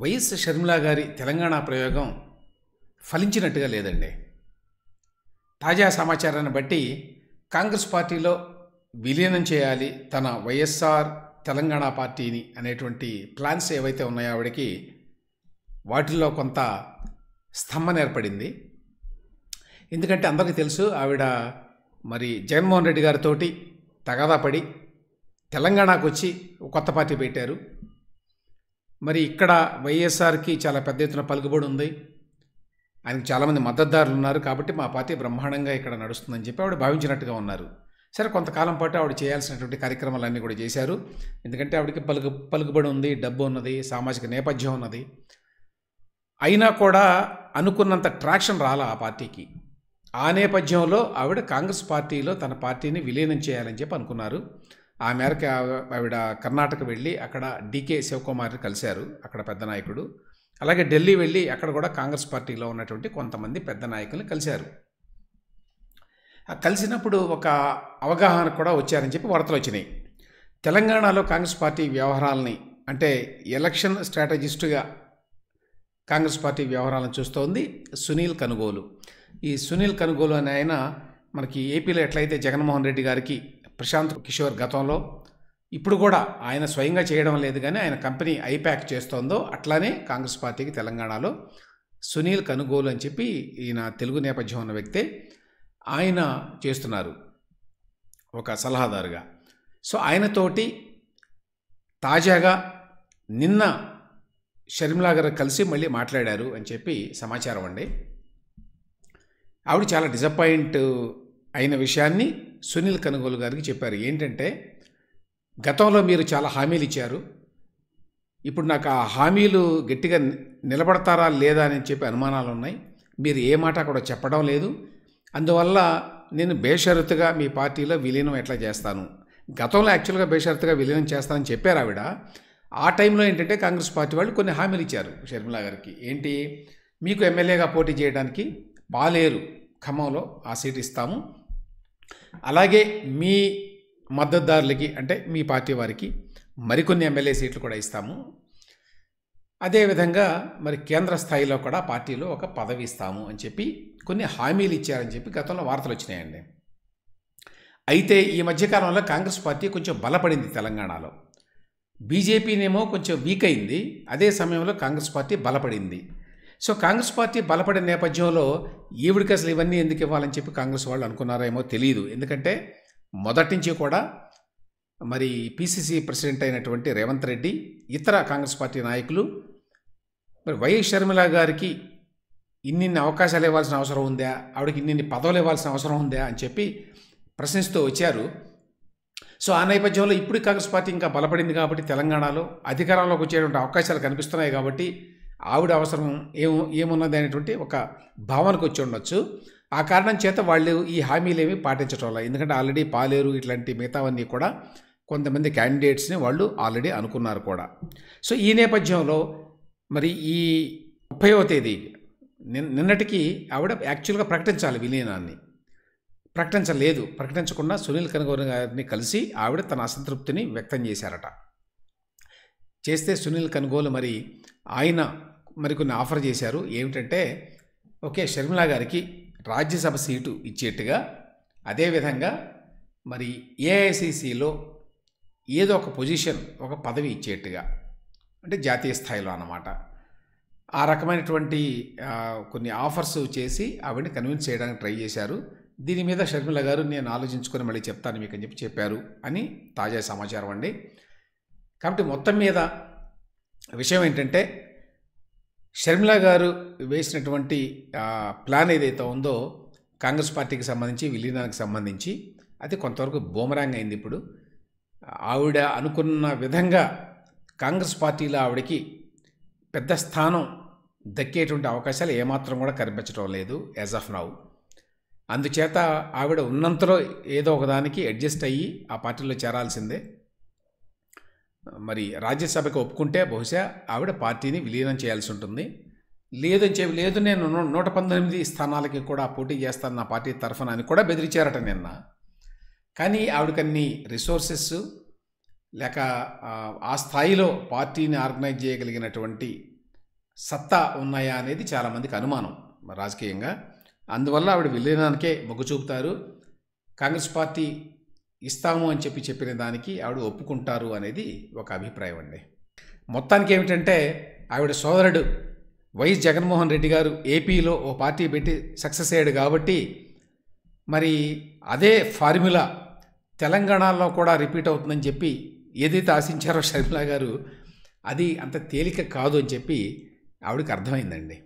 YS Sharmila గారి తెలంగాణ ప్రయోగం ఫలించినట్టుగా లేదండి తాజా సమాచారాన్ని బట్టి కాంగ్రెస్ పార్టీలో విలీనం చేయాలి తన వైఎస్ఆర్ తెలంగాణ పార్టీని అనేటువంటి ప్లాన్స్ ఏవైతే ఉన్నాయో ఆవిడకి వాటిల్లో కొంత స్తంభన ఏర్పడింది ఎందుకంటే అందరికీ తెలుసు ఆవిడ మరి జగన్మోహన్ రెడ్డి గారితోటి తగాదాపడి తెలంగాణకు వచ్చి కొత్త పార్టీ పెట్టారు మరి ఇక్కడ వైఎస్ఆర్కి చాలా పెద్ద ఎత్తున పలుకుబడి ఉంది ఆయనకు చాలామంది మద్దతుదారులు ఉన్నారు కాబట్టి మా పార్టీ బ్రహ్మాండంగా ఇక్కడ నడుస్తుందని చెప్పి ఆవిడ భావించినట్టుగా ఉన్నారు సరే కొంతకాలం పాటు ఆవిడ చేయాల్సినటువంటి కార్యక్రమాలన్నీ కూడా చేశారు ఎందుకంటే ఆవిడకి పలుకు పలుకుబడి ఉంది డబ్బు ఉన్నది సామాజిక నేపథ్యం ఉన్నది అయినా కూడా అనుకున్నంత ట్రాక్షన్ రాల ఆ పార్టీకి ఆ నేపథ్యంలో ఆవిడ కాంగ్రెస్ పార్టీలో తన పార్టీని విలీనం చేయాలని చెప్పి అనుకున్నారు ఆ మేరకు ఆవిడ కర్ణాటక వెళ్ళి అక్కడ డికే శివకుమార్ని కలిశారు అక్కడ పెద్ద నాయకుడు అలాగే ఢిల్లీ వెళ్ళి అక్కడ కూడా కాంగ్రెస్ పార్టీలో ఉన్నటువంటి కొంతమంది పెద్ద నాయకులు కలిశారు కలిసినప్పుడు ఒక అవగాహన కూడా వచ్చారని చెప్పి వార్తలు వచ్చినాయి తెలంగాణలో కాంగ్రెస్ పార్టీ వ్యవహారాలని అంటే ఎలక్షన్ స్ట్రాటజిస్టుగా కాంగ్రెస్ పార్టీ వ్యవహారాలను చూస్తోంది సునీల్ కనుగోలు ఈ సునీల్ కనుగోలు అనే ఆయన మనకి ఏపీలో ఎట్లయితే జగన్మోహన్ రెడ్డి గారికి ప్రశాంత్ కిషోర్ గతంలో ఇప్పుడు కూడా ఆయన స్వయంగా చేయడం లేదు కానీ ఆయన కంపెనీ ఐప్యాక్ చేస్తోందో అట్లానే కాంగ్రెస్ పార్టీకి తెలంగాణలో సునీల్ కనుగోలు అని చెప్పి ఈయన తెలుగు నేపథ్యం ఉన్న వ్యక్తే ఆయన చేస్తున్నారు ఒక సలహాదారుగా సో ఆయనతోటి తాజాగా నిన్న షర్మిలా గారు కలిసి మళ్ళీ మాట్లాడారు అని చెప్పి సమాచారం అండి ఆవిడ చాలా డిసప్పాయింట్ అయిన విషయాన్ని సునీల్ కనుగోలు గారికి చెప్పారు ఏంటంటే గతంలో మీరు చాలా హామీలు ఇచ్చారు ఇప్పుడు నాకు ఆ హామీలు గట్టిగా నిలబడతారా లేదా అని చెప్పి అనుమానాలు ఉన్నాయి మీరు ఏ మాట కూడా చెప్పడం లేదు అందువల్ల నేను బేషరతుగా మీ పార్టీలో విలీనం ఎట్లా చేస్తాను గతంలో యాక్చువల్గా బేషరతుగా విలీనం చేస్తానని చెప్పారు ఆవిడ ఆ టైంలో ఏంటంటే కాంగ్రెస్ పార్టీ వాళ్ళు కొన్ని హామీలు ఇచ్చారు షర్మిలా గారికి ఏంటి మీకు ఎమ్మెల్యేగా పోటీ చేయడానికి బాలేరు ఖమ్మంలో ఆ సీట్ ఇస్తాము అలాగే మీ మద్దతుదారులకి అంటే మీ పార్టీ వారికి మరికొన్ని ఎమ్మెల్యే సీట్లు కూడా ఇస్తాము అదేవిధంగా మరి కేంద్ర స్థాయిలో కూడా పార్టీలో ఒక పదవి ఇస్తాము అని చెప్పి కొన్ని హామీలు ఇచ్చారని చెప్పి గతంలో వార్తలు వచ్చినాయండి అయితే ఈ మధ్యకాలంలో కాంగ్రెస్ పార్టీ కొంచెం బలపడింది తెలంగాణలో బీజేపీనేమో కొంచెం వీక్ అయింది అదే సమయంలో కాంగ్రెస్ పార్టీ బలపడింది సో కాంగ్రెస్ పార్టీ బలపడే నేపథ్యంలో ఈవిడికి అసలు ఇవన్నీ ఎందుకు ఇవ్వాలని చెప్పి కాంగ్రెస్ వాళ్ళు అనుకున్నారేమో తెలియదు ఎందుకంటే మొదటి నుంచి కూడా మరి పిసిసి ప్రెసిడెంట్ అయినటువంటి రేవంత్ రెడ్డి ఇతర కాంగ్రెస్ పార్టీ నాయకులు మరి వైఎస్ షర్మిల గారికి ఇన్నిన్ని అవకాశాలు ఇవ్వాల్సిన అవసరం ఉందా ఆవిడకి ఇన్నిన్ని పదవులు ఇవ్వాల్సిన అవసరం ఉందా అని చెప్పి ప్రశ్నిస్తూ వచ్చారు సో ఆ నేపథ్యంలో ఇప్పుడు కాంగ్రెస్ పార్టీ ఇంకా బలపడింది కాబట్టి తెలంగాణలో అధికారంలోకి వచ్చేటువంటి అవకాశాలు కనిపిస్తున్నాయి కాబట్టి ఆవిడ అవసరం ఏమో ఏమున్నది అనేటువంటి ఒక భావనకు వచ్చి ఉండొచ్చు ఆ కారణం చేత వాళ్ళు ఈ హామీలు ఏమి పాటించడం వల్ల ఎందుకంటే ఆల్రెడీ పాలేరు ఇట్లాంటి మిగతావన్నీ కూడా కొంతమంది క్యాండిడేట్స్ని వాళ్ళు ఆల్రెడీ అనుకున్నారు కూడా సో ఈ నేపథ్యంలో మరి ఈ ముప్పైవ తేదీ నిన్నటికి ఆవిడ యాక్చువల్గా ప్రకటించాలి విలీనాన్ని ప్రకటించలేదు ప్రకటించకుండా సునీల్ కనగౌరి గారిని కలిసి ఆవిడ తన అసంతృప్తిని వ్యక్తం చేశారట చేస్తే సునీల్ కనుగోలు మరి ఆయన మరికొన్ని ఆఫర్ చేశారు ఏమిటంటే ఓకే షర్మిలా గారికి రాజ్యసభ సీటు ఇచ్చేట్టుగా అదేవిధంగా మరి ఏఐసిసిలో ఏదో ఒక పొజిషన్ ఒక పదవి ఇచ్చేట్టుగా అంటే జాతీయ స్థాయిలో అన్నమాట ఆ రకమైనటువంటి కొన్ని ఆఫర్స్ చేసి ఆవిడని కన్విన్స్ చేయడానికి ట్రై చేశారు దీని మీద షర్మిల గారు నేను ఆలోచించుకొని మళ్ళీ చెప్తాను మీకు అని చెప్పి చెప్పారు అని తాజా సమాచారం అండి కాబట్టి మొత్తం మీద విషయం ఏంటంటే షర్మిల గారు వేసినటువంటి ప్లాన్ ఏదైతే ఉందో కాంగ్రెస్ పార్టీకి సంబంధించి విలీనానికి సంబంధించి అది కొంతవరకు బోమరాంగ్ అయింది ఇప్పుడు ఆవిడ అనుకున్న విధంగా కాంగ్రెస్ పార్టీలో ఆవిడకి పెద్ద స్థానం దక్కేటువంటి అవకాశాలు ఏమాత్రం కూడా కనిపించడం లేదు యాజ్ ఆఫ్ నౌ అందుచేత ఆవిడ ఉన్నంతలో ఏదో ఒకదానికి అడ్జస్ట్ అయ్యి ఆ పార్టీలో చేరాల్సిందే మరి రాజ్యసభకు ఒప్పుకుంటే బహుశా ఆవిడ పార్టీని విలీనం చేయాల్సి ఉంటుంది లేదని చెప్పి లేదు నేను నూట పంతొమ్మిది స్థానాలకి కూడా పోటీ చేస్తాను నా పార్టీ తరఫున అని కూడా బెదిరించారట నిన్న కానీ ఆవిడకన్ని రిసోర్సెస్ లేక ఆ స్థాయిలో పార్టీని ఆర్గనైజ్ చేయగలిగినటువంటి సత్తా ఉన్నాయా అనేది చాలామందికి అనుమానం రాజకీయంగా అందువల్ల ఆవిడ విలీనానికే మొగ్గు చూపుతారు కాంగ్రెస్ పార్టీ ఇస్తాము అని చెప్పి చెప్పిన దానికి ఆవిడ ఒప్పుకుంటారు అనేది ఒక అభిప్రాయం అండి మొత్తానికి ఏమిటంటే ఆవిడ సోదరుడు వైఎస్ జగన్మోహన్ రెడ్డి గారు ఏపీలో ఓ పార్టీ పెట్టి సక్సెస్ అయ్యాడు కాబట్టి మరి అదే ఫార్ములా తెలంగాణలో కూడా రిపీట్ అవుతుందని చెప్పి ఏదైతే ఆశించారో షర్మిలా గారు అది అంత తేలిక కాదు అని చెప్పి ఆవిడకి అర్థమైందండి